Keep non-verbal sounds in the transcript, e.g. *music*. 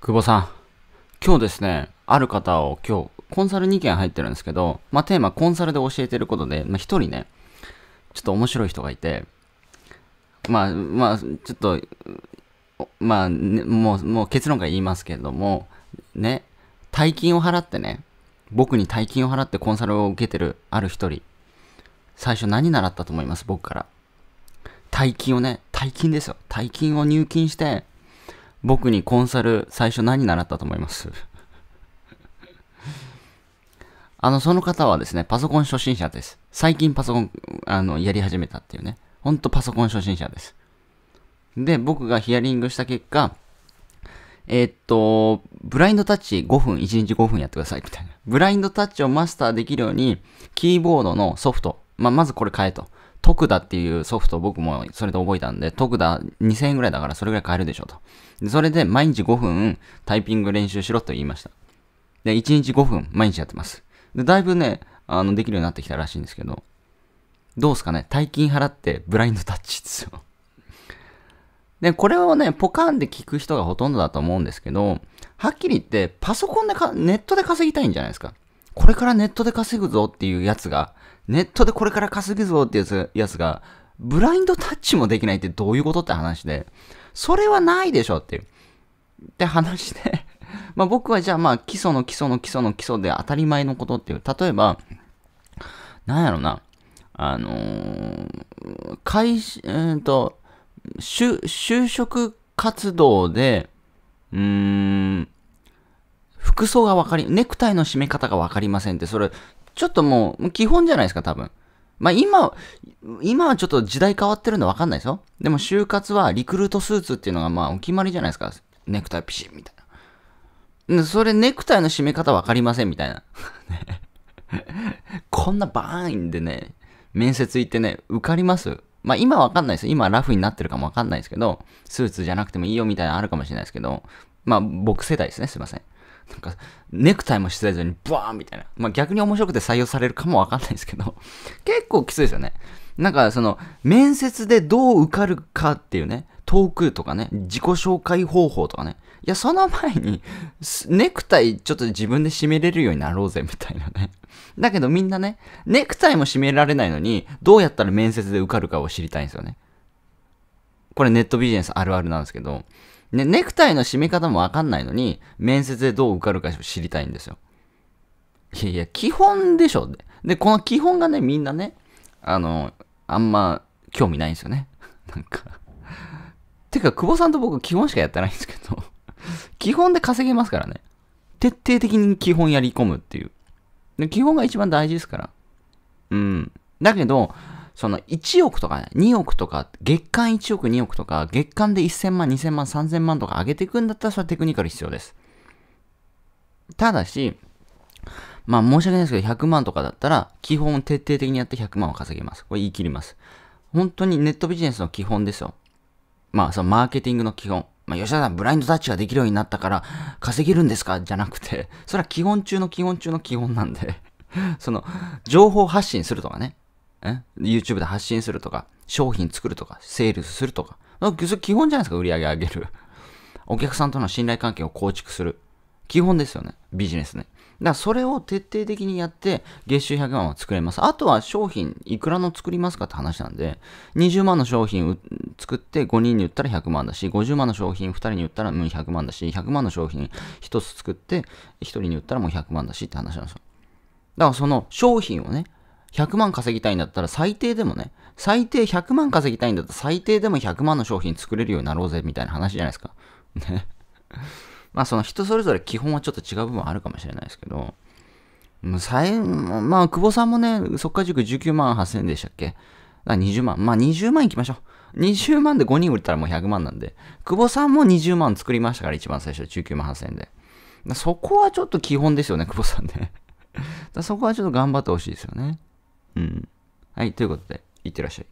久保さん、今日ですね、ある方を今日、コンサル2件入ってるんですけど、まあ、テーマコンサルで教えてることで、まあ、1人ね、ちょっと面白い人がいて、まあ、まあ、ちょっと、まあ、ね、もう、もう結論から言いますけれども、ね、大金を払ってね、僕に大金を払ってコンサルを受けてるある一人、最初何習ったと思います僕から。大金をね、大金ですよ。大金を入金して、僕にコンサル最初何習ったと思います *laughs* あの、その方はですね、パソコン初心者です。最近パソコン、あの、やり始めたっていうね。ほんとパソコン初心者です。で、僕がヒアリングした結果、えー、っと、ブラインドタッチ5分、1日5分やってください、みたいな。ブラインドタッチをマスターできるように、キーボードのソフト、まあ、まずこれ変えと。トクダっていうソフト僕もそれで覚えたんで、トクダ2000円ぐらいだからそれぐらい買えるでしょと。それで毎日5分タイピング練習しろと言いました。で、1日5分毎日やってます。で、だいぶね、あの、できるようになってきたらしいんですけど、どうすかね、大金払ってブラインドタッチですよ。で、これをね、ポカーンで聞く人がほとんどだと思うんですけど、はっきり言って、パソコンでか、ネットで稼ぎたいんじゃないですか。これからネットで稼ぐぞっていうやつが、ネットでこれから稼ぐぞっていうやつが、ブラインドタッチもできないってどういうことって話で、それはないでしょっていう。って話で *laughs* まあ僕はじゃあまあ基礎の基礎の基礎の基礎で当たり前のことっていう。例えば、なんやろな、あのー、会、うんと、就職活動で、うーん、服装がわかり、ネクタイの締め方がわかりませんって、それ、ちょっともう、基本じゃないですか、多分。まあ今、今はちょっと時代変わってるんでわかんないですよ。でも就活はリクルートスーツっていうのがまあお決まりじゃないですか。ネクタイピシッみたいな。それネクタイの締め方わかりませんみたいな。*laughs* こんなバーンでね、面接行ってね、受かりますまあ今わかんないです。今ラフになってるかもわかんないですけど、スーツじゃなくてもいいよみたいなのあるかもしれないですけど、まあ僕世代ですね、すいません。なんか、ネクタイもしてないのに、ブワーンみたいな。まあ、逆に面白くて採用されるかもわかんないですけど、*laughs* 結構きついですよね。なんか、その、面接でどう受かるかっていうね、トークとかね、自己紹介方法とかね。いや、その前に、ネクタイちょっと自分で締めれるようになろうぜ、みたいなね。*laughs* だけどみんなね、ネクタイも締められないのに、どうやったら面接で受かるかを知りたいんですよね。これネットビジネスあるあるなんですけど、ね、ネクタイの締め方もわかんないのに、面接でどう受かるか知りたいんですよ。いやいや、基本でしょ。で、この基本がね、みんなね、あの、あんま興味ないんですよね。*laughs* なんかてか、久保さんと僕基本しかやってないんですけど基本で稼げますからね。徹底的に基本やり込むっていう。で基本が一番大事ですから。うん。だけど、その1億とかね、2億とか、月間1億2億とか、月間で1000万、2000万、3000万とか上げていくんだったら、それはテクニカル必要です。ただし、まあ申し訳ないですけど、100万とかだったら、基本徹底的にやって100万を稼ぎます。これ言い切ります。本当にネットビジネスの基本ですよ。まあそのマーケティングの基本。まあ吉田さん、ブラインドタッチができるようになったから、稼げるんですかじゃなくて、それは基本中の基本中の基本なんでその、情報発信するとかね。え YouTube で発信するとか、商品作るとか、セールスするとか。か基本じゃないですか、売り上げ上げる。*laughs* お客さんとの信頼関係を構築する。基本ですよね。ビジネスね。だからそれを徹底的にやって、月収100万は作れます。あとは商品、いくらの作りますかって話なんで、20万の商品作って5人に売ったら100万だし、50万の商品2人に売ったらもう100万だし、100万の商品1つ作って1人に売ったらもう100万だしって話なんですよ。だからその商品をね、100万稼ぎたいんだったら最低でもね、最低100万稼ぎたいんだったら最低でも100万の商品作れるようになろうぜみたいな話じゃないですか。*laughs* ね *laughs* まあその人それぞれ基本はちょっと違う部分あるかもしれないですけど、まあ久保さんもね、っか、塾19万8000円でしたっけ20万。まあ20万いきましょう。20万で5人売れたらもう100万なんで、久保さんも20万作りましたから一番最初19万8000円で。そこはちょっと基本ですよね、久保さんね。*laughs* そこはちょっと頑張ってほしいですよね。うん。はい、ということで、いってらっしゃい。